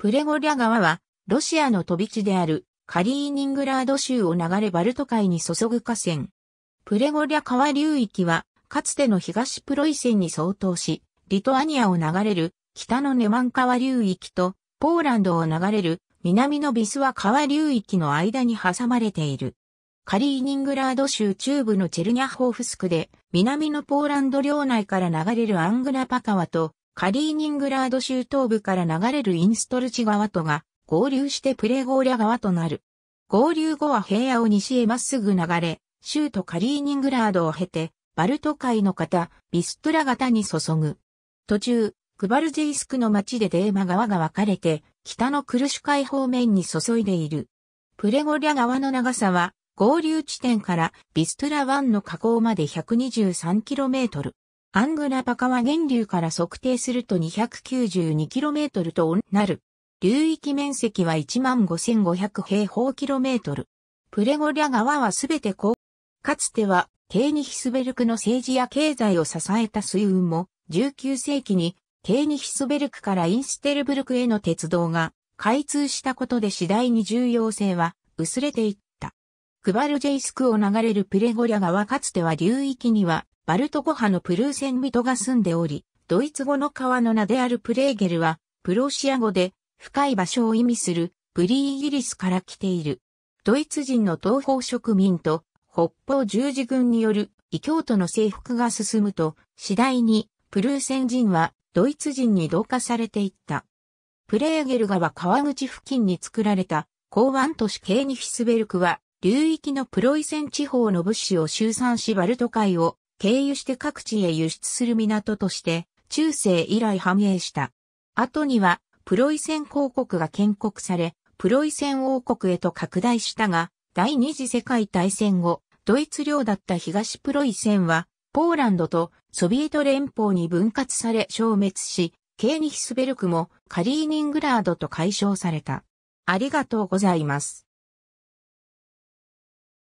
プレゴリャ川は、ロシアの飛び地であるカリーニングラード州を流れバルト海に注ぐ河川。プレゴリャ川流域は、かつての東プロイセンに相当し、リトアニアを流れる北のネマン川流域と、ポーランドを流れる南のビスワ川流域の間に挟まれている。カリーニングラード州中部のチェルニャホーフスクで、南のポーランド領内から流れるアングラパ川と、カリーニングラード州東部から流れるインストルチ川とが合流してプレゴーリャ川となる。合流後は平野を西へまっすぐ流れ、州都カリーニングラードを経て、バルト海の方、ビストラ型に注ぐ。途中、クバルジェイスクの町でデーマ川が分かれて、北のクルシュ海方面に注いでいる。プレゴリャ川の長さは、合流地点からビストラ湾の河口まで 123km。アングラカは源流から測定すると 292km となる。流域面積は15,500平方キロメートル。プレゴリャ川はすべて高。かつては、ケーニヒスベルクの政治や経済を支えた水運も、19世紀に、ケーニヒスベルクからインステルブルクへの鉄道が開通したことで次第に重要性は薄れていった。クバルジェイスクを流れるプレゴリャ川かつては流域にはバルトコ派のプルーセン人が住んでおり、ドイツ語の川の名であるプレーゲルは、プロシア語で深い場所を意味するプリーイギリスから来ている。ドイツ人の東方植民と北方十字軍による異教徒の征服が進むと、次第にプルーセン人はドイツ人に同化されていった。プレーゲル川川口付近に作られた港湾都市ケーニヒスベルクは流域のプロイセン地方の物資を集散しバルト海を経由して各地へ輸出する港として、中世以来繁栄した。後には、プロイセン公国が建国され、プロイセン王国へと拡大したが、第二次世界大戦後、ドイツ領だった東プロイセンは、ポーランドとソビエト連邦に分割され消滅し、ケーニヒスベルクもカリーニングラードと解消された。ありがとうございます。